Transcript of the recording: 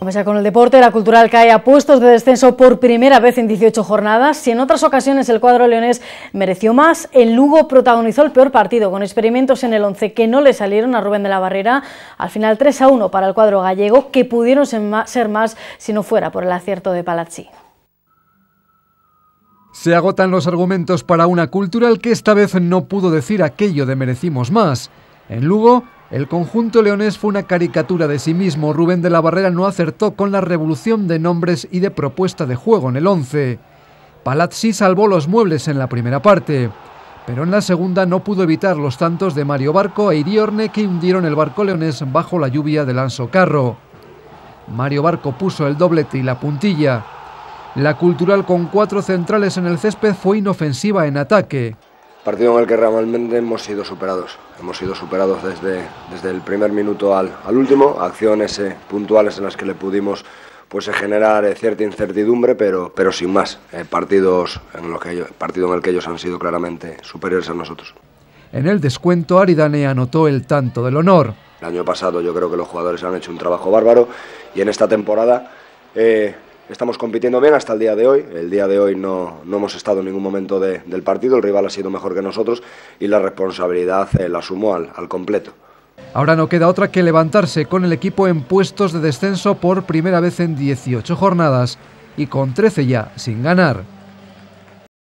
Vamos con el deporte, la cultural cae a puestos de descenso por primera vez en 18 jornadas. Si en otras ocasiones el cuadro leonés mereció más, el Lugo protagonizó el peor partido, con experimentos en el 11 que no le salieron a Rubén de la Barrera. Al final 3 a 1 para el cuadro gallego, que pudieron ser más si no fuera por el acierto de Palazzi. Se agotan los argumentos para una cultural que esta vez no pudo decir aquello de merecimos más. En Lugo, el conjunto leonés fue una caricatura de sí mismo. Rubén de la Barrera no acertó con la revolución de nombres y de propuesta de juego en el 11. Palazzi salvó los muebles en la primera parte, pero en la segunda no pudo evitar los tantos de Mario Barco e Iriorne que hundieron el barco leonés bajo la lluvia de Lanzo Carro. Mario Barco puso el doblete y la puntilla. La cultural con cuatro centrales en el césped fue inofensiva en ataque. Partido en el que realmente hemos sido superados. Hemos sido superados desde, desde el primer minuto al, último. Acciones eh, puntuales en las que le pudimos pues eh, generar eh, cierta incertidumbre, pero, pero sin más. partido en el que ellos han sido claramente superiores a nosotros. En el descuento, Aridane anotó el tanto del honor. El año pasado yo creo que los jugadores han hecho un trabajo bárbaro y en esta temporada... Estamos compitiendo bien hasta el día de hoy. El día de hoy no, hemos estado en ningún momento del partido. El rival ha sido mejor que nosotros y la responsabilidad eh, la sumó al, al completo. Ahora no queda otra que levantarse con el equipo en puestos de descenso por primera vez en 18 jornadas y con 13 ya sin ganar.